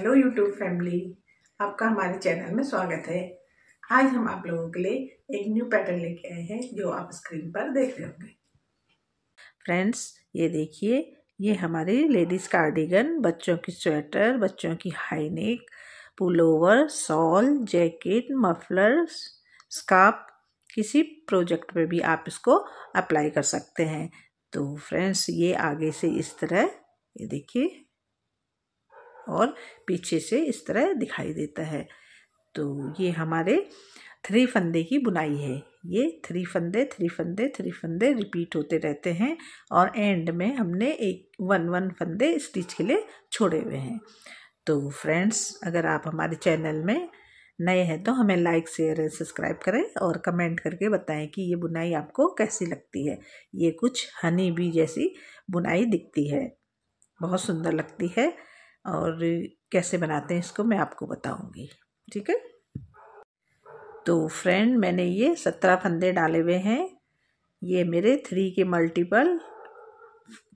Hello YouTube family आपका हमारे channel में स्वागत है आज हम आप लोगों के लिए एक न्यू पैटर्न लेके आए हैं जो आप स्क्रीन पर देख रहे होंगे फ्रेंड्स ये देखिए ये हमारे लेडीज़ कार्डिगन बच्चों की स्वेटर बच्चों की हाईनेक पुलोवर सॉल जैकेट मफलर स्कार्फ किसी प्रोजेक्ट पे भी आप इसको अप्लाई कर सकते हैं तो फ्रेंड्स ये आगे से इस तरह ये देखिए और पीछे से इस तरह दिखाई देता है तो ये हमारे थ्री फंदे की बुनाई है ये थ्री फंदे थ्री फंदे थ्री फंदे रिपीट होते रहते हैं और एंड में हमने एक वन वन फंदे स्टिच के लिए छोड़े हुए हैं तो फ्रेंड्स अगर आप हमारे चैनल में नए हैं तो हमें लाइक शेयर सब्सक्राइब करें और कमेंट करके बताएं कि ये बुनाई आपको कैसी लगती है ये कुछ हनी बी जैसी बुनाई दिखती है बहुत सुंदर लगती है और कैसे बनाते हैं इसको मैं आपको बताऊंगी ठीक है तो फ्रेंड मैंने ये सत्रह फंदे डाले हुए हैं ये मेरे थ्री के मल्टीपल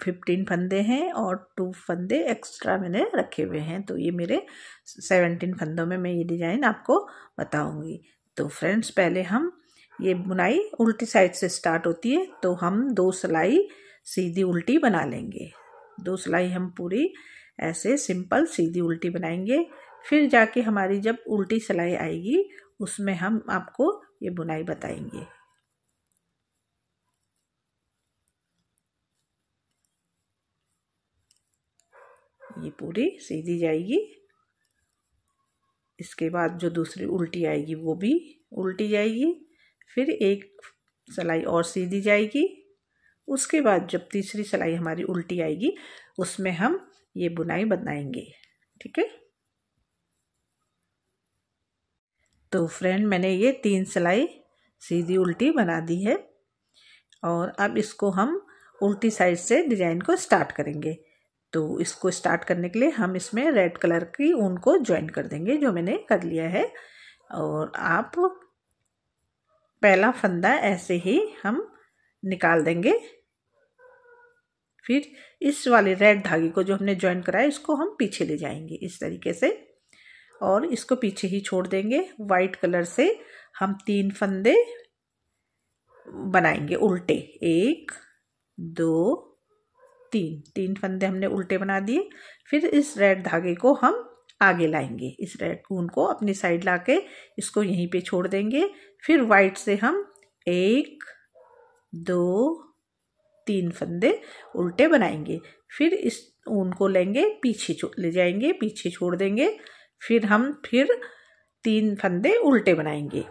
फिफ्टीन फंदे हैं और टू फंदे एक्स्ट्रा मैंने रखे हुए हैं तो ये मेरे सेवेंटीन फंदों में मैं ये डिज़ाइन आपको बताऊंगी तो फ्रेंड्स पहले हम ये बुनाई उल्टी साइड से स्टार्ट होती है तो हम दो सिलाई सीधी उल्टी बना लेंगे दो सिलाई हम पूरी ऐसे सिंपल सीधी उल्टी बनाएंगे फिर जाके हमारी जब उल्टी सिलाई आएगी उसमें हम आपको ये बुनाई बताएंगे ये पूरी सीधी जाएगी इसके बाद जो दूसरी उल्टी आएगी वो भी उल्टी जाएगी फिर एक सिलाई और सीधी जाएगी उसके बाद जब तीसरी सिलाई हमारी उल्टी आएगी उसमें हम ये बुनाई बनाएंगे ठीक है तो फ्रेंड मैंने ये तीन सिलाई सीधी उल्टी बना दी है और अब इसको हम उल्टी साइड से डिज़ाइन को स्टार्ट करेंगे तो इसको स्टार्ट करने के लिए हम इसमें रेड कलर की ऊन को ज्वाइन कर देंगे जो मैंने कर लिया है और आप पहला फंदा ऐसे ही हम निकाल देंगे फिर इस वाले रेड धागे को जो हमने ज्वाइन कराया इसको हम पीछे ले जाएंगे इस तरीके से और इसको पीछे ही छोड़ देंगे वाइट कलर से हम तीन फंदे बनाएंगे उल्टे एक दो तीन तीन फंदे हमने उल्टे बना दिए फिर इस रेड धागे को हम आगे लाएंगे इस रेड ऊन को अपनी साइड ला के इसको यहीं पे छोड़ देंगे फिर वाइट से हम एक दो तीन फंदे उल्टे बनाएंगे फिर इस ऊन को लेंगे पीछे ले जाएंगे पीछे छोड़ देंगे फिर हम फिर तीन फंदे उल्टे बनाएंगे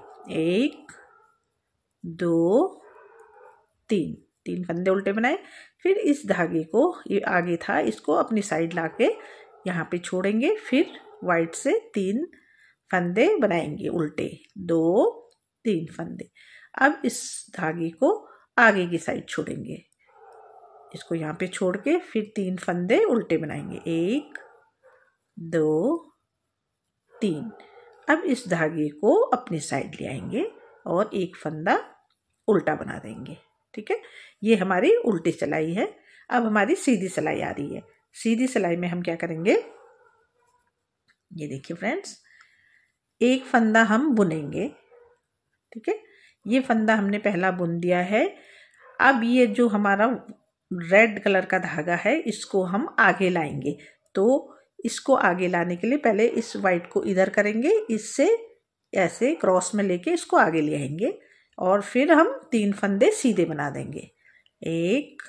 एक दो तीन तीन फंदे उल्टे बनाए फिर इस धागे को ये आगे था इसको अपनी साइड ला के यहाँ पर छोड़ेंगे फिर वाइट से तीन फंदे बनाएंगे उल्टे दो तीन फंदे अब इस धागे को आगे की साइड छोड़ेंगे इसको यहाँ पे छोड़ के फिर तीन फंदे उल्टे बनाएंगे एक दो तीन अब इस धागे को अपनी साइड ले आएंगे और एक फंदा उल्टा बना देंगे ठीक है ये हमारी उल्टी सिलाई है अब हमारी सीधी सिलाई आ रही है सीधी सिलाई में हम क्या करेंगे ये देखिए फ्रेंड्स एक फंदा हम बुनेंगे ठीक है ये फंदा हमने पहला बुन दिया है अब ये जो हमारा रेड कलर का धागा है इसको हम आगे लाएंगे तो इसको आगे लाने के लिए पहले इस वाइट को इधर करेंगे इससे ऐसे क्रॉस में लेके इसको आगे ले आएंगे और फिर हम तीन फंदे सीधे बना देंगे एक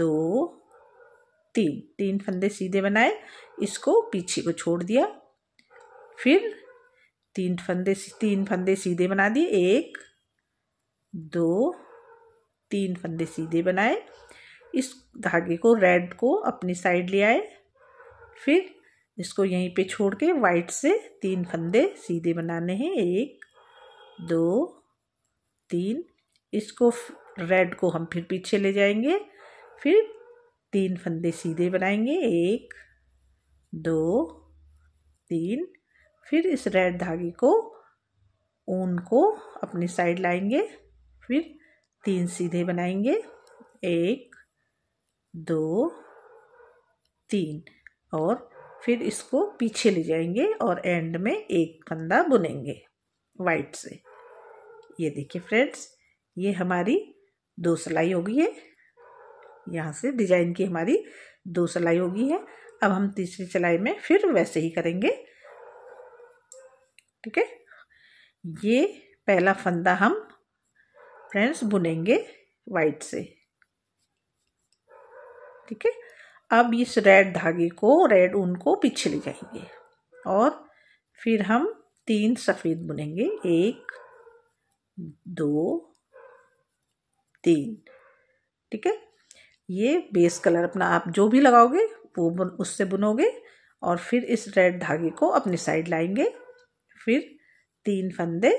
दो तीन तीन फंदे सीधे बनाए इसको पीछे को छोड़ दिया फिर तीन फंदे तीन फंदे सीधे बना दिए एक दो तीन फंदे सीधे बनाए इस धागे को रेड को अपनी साइड ले आए फिर इसको यहीं पे छोड़ के वाइट से तीन फंदे सीधे बनाने हैं एक दो तीन इसको रेड को हम फिर पीछे ले जाएंगे फिर तीन फंदे सीधे बनाएंगे एक दो तीन फिर इस रेड धागे को ऊन को अपनी साइड लाएंगे फिर तीन सीधे बनाएंगे एक दो तीन और फिर इसको पीछे ले जाएंगे और एंड में एक फंदा बुनेंगे वाइट से ये देखिए फ्रेंड्स ये हमारी दो सिलाई होगी है यहाँ से डिजाइन की हमारी दो सिलाई होगी है अब हम तीसरी सिलाई में फिर वैसे ही करेंगे ठीक है ये पहला फंदा हम फ्रेंड्स बुनेंगे वाइट से ठीक है अब इस रेड धागे को रेड ऊन को पीछे ले जाएंगे और फिर हम तीन सफ़ेद बुनेंगे एक दो तीन ठीक है ये बेस कलर अपना आप जो भी लगाओगे वो बुन उससे बुनोगे और फिर इस रेड धागे को अपनी साइड लाएंगे फिर तीन फंदे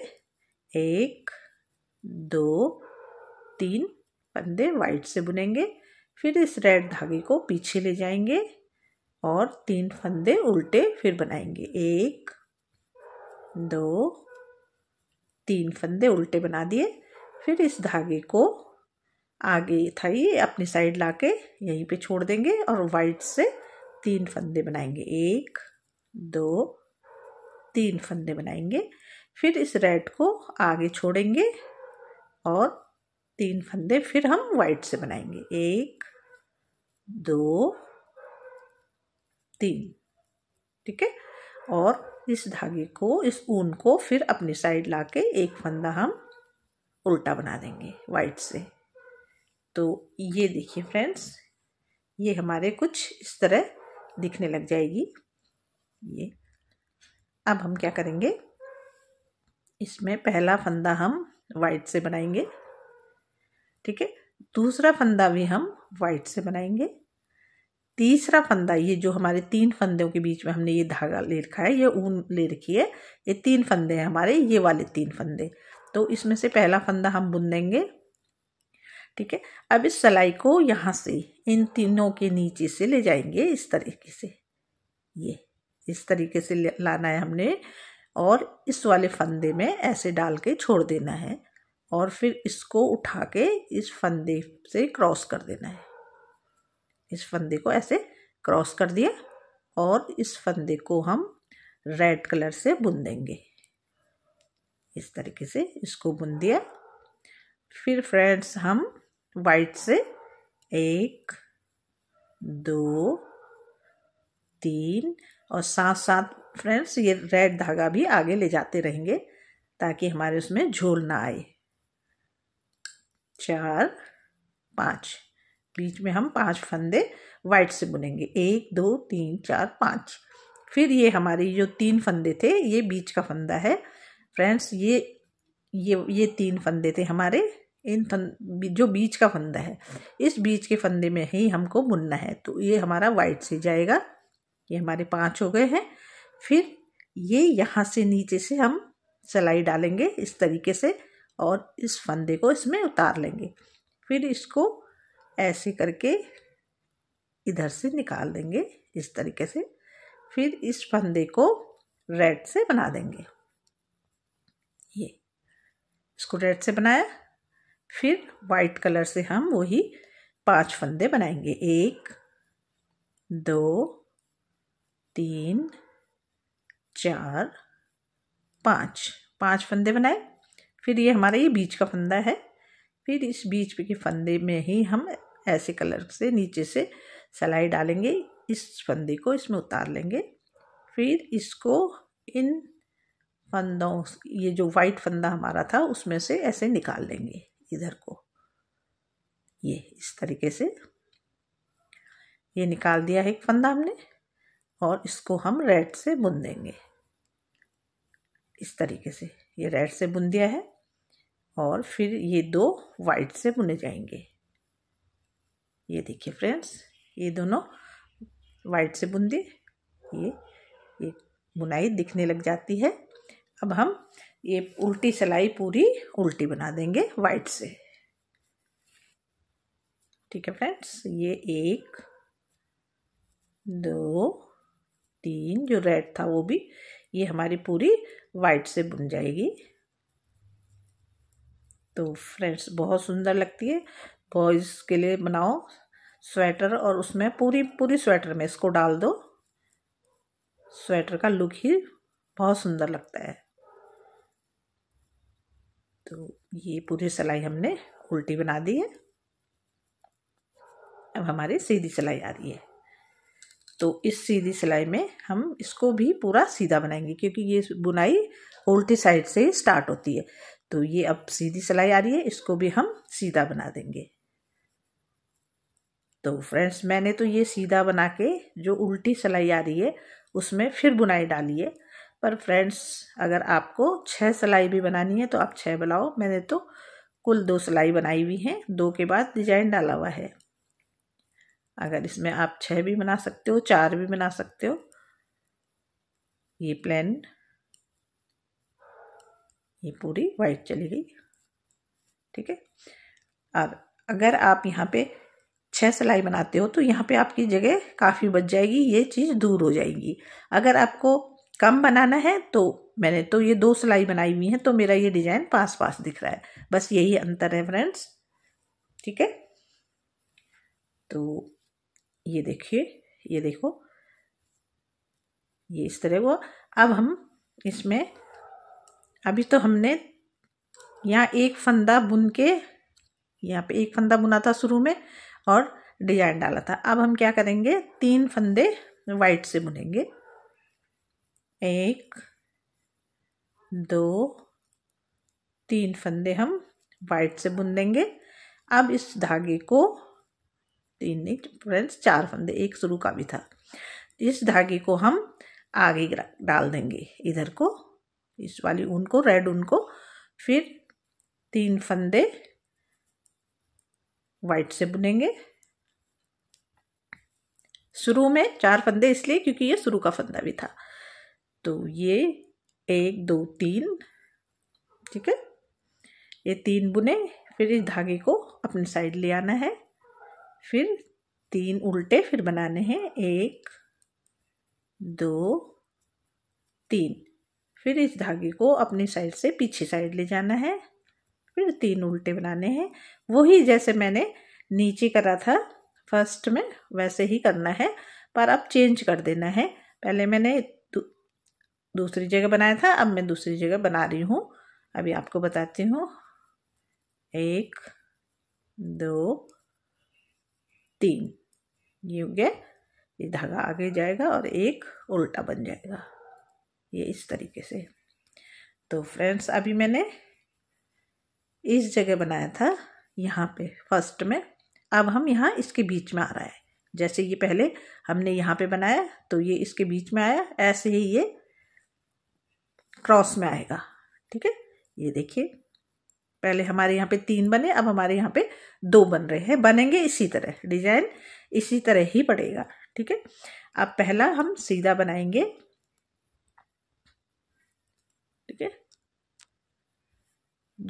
एक दो तीन फंदे वाइट से बुनेंगे फिर इस रेड धागे को पीछे ले जाएंगे और तीन फंदे उल्टे फिर बनाएंगे एक दो तीन फंदे उल्टे बना दिए फिर इस धागे को आगे था ये अपनी साइड ला के यहीं पर छोड़ देंगे और वाइट से तीन फंदे बनाएंगे एक दो तीन फंदे बनाएंगे फिर इस रेड को आगे छोड़ेंगे और तीन फंदे फिर हम वाइट से बनाएंगे एक दो तीन ठीक है और इस धागे को इस ऊन को फिर अपनी साइड ला के एक फंदा हम उल्टा बना देंगे वाइट से तो ये देखिए फ्रेंड्स ये हमारे कुछ इस तरह दिखने लग जाएगी ये अब हम क्या करेंगे इसमें पहला फंदा हम वाइट से बनाएंगे ठीक है दूसरा फंदा भी हम वाइट से बनाएंगे तीसरा फंदा ये जो हमारे तीन फंदों के बीच में हमने ये धागा ले रखा है ये ऊन ले रखी है ये तीन फंदे हैं हमारे ये वाले तीन फंदे तो इसमें से पहला फंदा हम बुन देंगे ठीक है अब इस सलाई को यहाँ से इन तीनों के नीचे से ले जाएंगे इस तरीके से ये इस तरीके से लाना है हमने और इस वाले फंदे में ऐसे डाल के छोड़ देना है और फिर इसको उठा के इस फंदे से क्रॉस कर देना है इस फंदे को ऐसे क्रॉस कर दिया और इस फंदे को हम रेड कलर से बुन देंगे इस तरीके से इसको बुन दिया फिर फ्रेंड्स हम वाइट से एक दो तीन और साथ साथ फ्रेंड्स ये रेड धागा भी आगे ले जाते रहेंगे ताकि हमारे उसमें झोल ना आए चार पाँच बीच में हम पांच फंदे वाइट से बुनेंगे एक दो तीन चार पाँच फिर ये हमारी जो तीन फंदे थे ये बीच का फंदा है फ्रेंड्स ये ये ये तीन फंदे थे हमारे इन फंद जो बीच का फंदा है इस बीच के फंदे में ही हमको बुनना है तो ये हमारा वाइट से जाएगा ये हमारे पाँच हो गए हैं फिर ये यहाँ से नीचे से हम सिलाई डालेंगे इस तरीके से और इस फंदे को इसमें उतार लेंगे फिर इसको ऐसे करके इधर से निकाल देंगे इस तरीके से फिर इस फंदे को रेड से बना देंगे ये इसको रेड से बनाया फिर वाइट कलर से हम वही पांच फंदे बनाएंगे एक दो तीन चार पाँच पाँच फंदे बनाए फिर ये हमारा ये बीच का फंदा है फिर इस बीच के फंदे में ही हम ऐसे कलर से नीचे से सलाई डालेंगे इस फंदे को इसमें उतार लेंगे फिर इसको इन फंदों ये जो वाइट फंदा हमारा था उसमें से ऐसे निकाल लेंगे इधर को ये इस तरीके से ये निकाल दिया है एक फंदा हमने और इसको हम रेड से बुन देंगे इस तरीके से ये रेड से बुन दिया है और फिर ये दो वाइट से बुने जाएंगे ये देखिए फ्रेंड्स ये दोनों वाइट से बुन दिए ये ये बुनाई दिखने लग जाती है अब हम ये उल्टी सिलाई पूरी उल्टी बना देंगे वाइट से ठीक है फ्रेंड्स ये एक दो तीन जो रेड था वो भी ये हमारी पूरी वाइट से बुन जाएगी तो फ्रेंड्स बहुत सुंदर लगती है बॉयज़ के लिए बनाओ स्वेटर और उसमें पूरी पूरी स्वेटर में इसको डाल दो स्वेटर का लुक ही बहुत सुंदर लगता है तो ये पूरी सिलाई हमने उल्टी बना दी है अब हमारी सीधी सिलाई आ रही है तो इस सीधी सिलाई में हम इसको भी पूरा सीधा बनाएंगे क्योंकि ये बुनाई उल्टी साइड से स्टार्ट होती है तो ये अब सीधी सिलाई आ रही है इसको भी हम सीधा बना देंगे तो फ्रेंड्स मैंने तो ये सीधा बना के जो उल्टी सिलाई आ रही है उसमें फिर बुनाई डाली है पर फ्रेंड्स अगर आपको छः सिलाई भी बनानी है तो आप छः बनाओ मैंने तो कुल दो सिलाई बनाई हुई हैं दो के बाद डिजाइन डाला हुआ है अगर इसमें आप छः भी बना सकते हो चार भी बना सकते हो ये प्लेन ये पूरी वाइट चली गई ठीक है और अगर आप यहाँ पे छः सिलाई बनाते हो तो यहाँ पे आपकी जगह काफ़ी बच जाएगी ये चीज़ दूर हो जाएगी अगर आपको कम बनाना है तो मैंने तो ये दो सिलाई बनाई हुई है तो मेरा ये डिज़ाइन पास पास दिख रहा है बस यही अंतर है फ्रेंड्स ठीक है तो ये देखिए ये देखो ये इस तरह वो अब हम इसमें अभी तो हमने यहाँ एक फंदा बुन के यहाँ पे एक फंदा बुना था शुरू में और डिजाइन डाला था अब हम क्या करेंगे तीन फंदे वाइट से बुनेंगे एक दो तीन फंदे हम वाइट से बुन देंगे अब इस धागे को तीन नहीं फ्रेंड्स चार फंदे एक शुरू का भी था इस धागे को हम आगे डाल देंगे इधर को इस वाली ऊन को रेड ऊन को फिर तीन फंदे वाइट से बुनेंगे शुरू में चार फंदे इसलिए क्योंकि ये शुरू का फंदा भी था तो ये एक दो तीन ठीक है ये तीन बुने फिर इस धागे को अपनी साइड ले आना है फिर तीन उल्टे फिर बनाने हैं एक दो तीन फिर इस धागे को अपनी साइड से पीछे साइड ले जाना है फिर तीन उल्टे बनाने हैं वही जैसे मैंने नीचे करा था फर्स्ट में वैसे ही करना है पर अब चेंज कर देना है पहले मैंने दूसरी जगह बनाया था अब मैं दूसरी जगह बना रही हूँ अभी आपको बताती हूँ एक दो तीन यूं के ये धागा आगे जाएगा और एक उल्टा बन जाएगा ये इस तरीके से तो फ्रेंड्स अभी मैंने इस जगह बनाया था यहाँ पे फर्स्ट में अब हम यहाँ इसके बीच में आ रहा है जैसे ये पहले हमने यहाँ पे बनाया तो ये इसके बीच में आया ऐसे ही ये क्रॉस में आएगा ठीक है ये देखिए पहले हमारे यहाँ पे तीन बने अब हमारे यहाँ पे दो बन रहे हैं बनेंगे इसी तरह डिजाइन इसी तरह ही पड़ेगा ठीक है अब पहला हम सीधा बनाएंगे ठीक है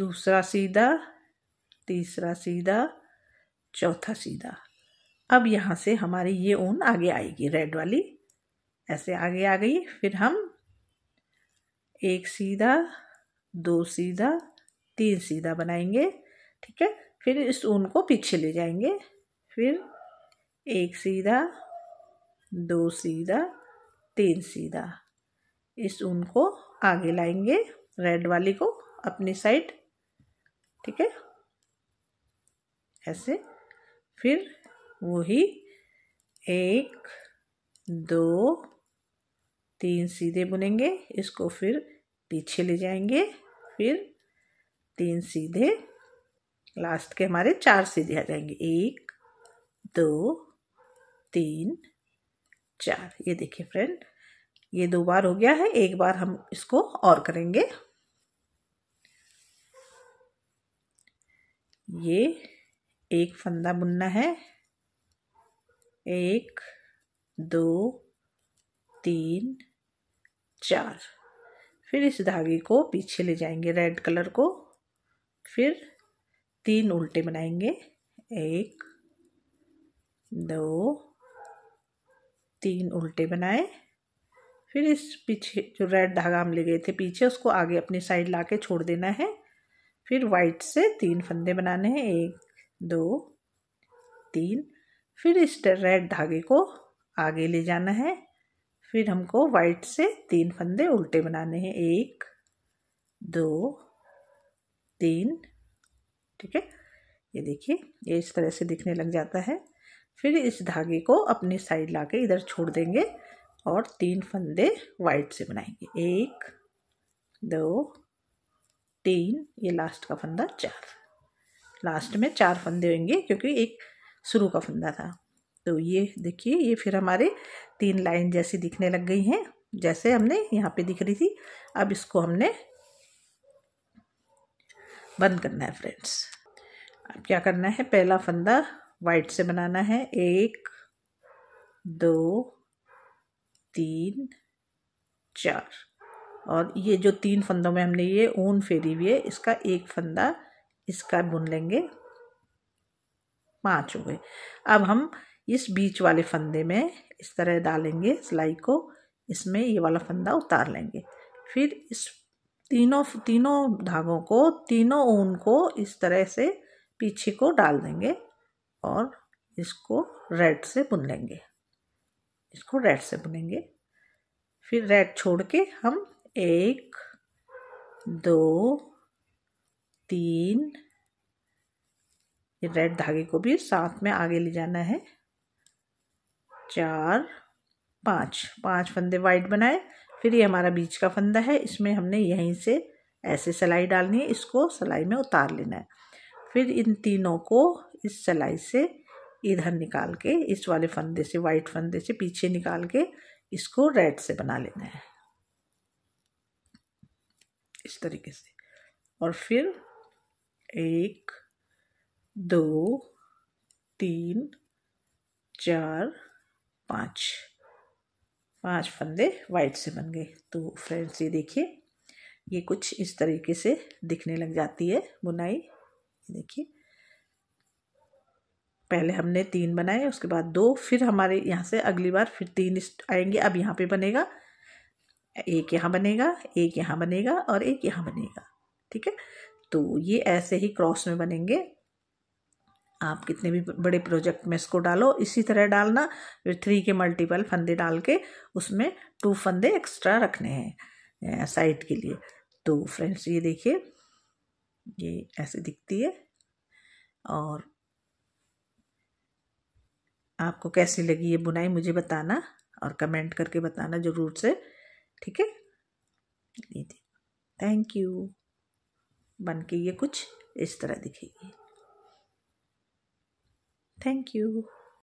दूसरा सीधा तीसरा सीधा चौथा सीधा अब यहाँ से हमारी ये ऊन आगे आएगी रेड वाली ऐसे आगे आ गई फिर हम एक सीधा दो सीधा तीन सीधा बनाएंगे ठीक है फिर इस ऊन को पीछे ले जाएंगे फिर एक सीधा दो सीधा तीन सीधा इस ऊन को आगे लाएंगे रेड वाली को अपनी साइड ठीक है ऐसे फिर वही एक दो तीन सीधे बुनेंगे इसको फिर पीछे ले जाएंगे फिर तीन सीधे लास्ट के हमारे चार सीधे आ जाएंगे एक दो तीन चार ये देखिए फ्रेंड ये दो बार हो गया है एक बार हम इसको और करेंगे ये एक फंदा बुनना है एक दो तीन चार फिर इस धागे को पीछे ले जाएंगे रेड कलर को फिर तीन उल्टे बनाएंगे एक दो तीन उल्टे बनाए फिर इस पीछे जो रेड धागा हम ले गए थे पीछे उसको आगे अपनी साइड ला के छोड़ देना है फिर वाइट से तीन फंदे बनाने हैं एक दो तीन फिर इस रेड धागे को आगे ले जाना है फिर हमको वाइट से तीन फंदे उल्टे बनाने हैं एक दो तीन ठीक है ये देखिए ये इस तरह से दिखने लग जाता है फिर इस धागे को अपनी साइड ला के इधर छोड़ देंगे और तीन फंदे वाइट से बनाएंगे एक दो तीन ये लास्ट का फंदा चार लास्ट में चार फंदे होंगे क्योंकि एक शुरू का फंदा था तो ये देखिए ये फिर हमारे तीन लाइन जैसी दिखने लग गई हैं जैसे हमने यहाँ पे दिख रही थी अब इसको हमने बंद करना है फ्रेंड्स अब क्या करना है पहला फंदा वाइट से बनाना है एक दो तीन चार और ये जो तीन फंदों में हमने ये ऊन फेरी हुई है इसका एक फंदा इसका बुन लेंगे पाँच हो गए अब हम इस बीच वाले फंदे में इस तरह डालेंगे सिलाई को इसमें ये वाला फंदा उतार लेंगे फिर इस तीनों तीनों धागों को तीनों ऊन को इस तरह से पीछे को डाल देंगे और इसको रेड से बुन लेंगे इसको रेड से बुनेंगे फिर रेड छोड़ के हम एक दो तीन रेड धागे को भी साथ में आगे ले जाना है चार पाँच पाँच फंदे वाइट बनाए फिर ये हमारा बीच का फंदा है इसमें हमने यहीं से ऐसे सिलाई डालनी है इसको सिलाई में उतार लेना है फिर इन तीनों को इस सिलाई से इधर निकाल के इस वाले फंदे से वाइट फंदे से पीछे निकाल के इसको रेड से बना लेना है इस तरीके से और फिर एक दो तीन चार पाँच पांच फंदे वाइट से बन गए तो फ्रेंड्स ये देखिए ये कुछ इस तरीके से दिखने लग जाती है बुनाई देखिए पहले हमने तीन बनाए उसके बाद दो फिर हमारे यहाँ से अगली बार फिर तीन आएंगे अब यहाँ पे बनेगा एक यहाँ बनेगा एक यहाँ बनेगा और एक यहाँ बनेगा ठीक है तो ये ऐसे ही क्रॉस में बनेंगे आप कितने भी बड़े प्रोजेक्ट में इसको डालो इसी तरह डालना फिर थ्री के मल्टीपल फंदे डाल के उसमें टू फंदे एक्स्ट्रा रखने हैं साइड के लिए तो फ्रेंड्स ये देखिए ये ऐसे दिखती है और आपको कैसी लगी ये बुनाई मुझे बताना और कमेंट करके बताना ज़रूर से ठीक है थैंक यू बन के ये कुछ इस तरह दिखेगी Thank you.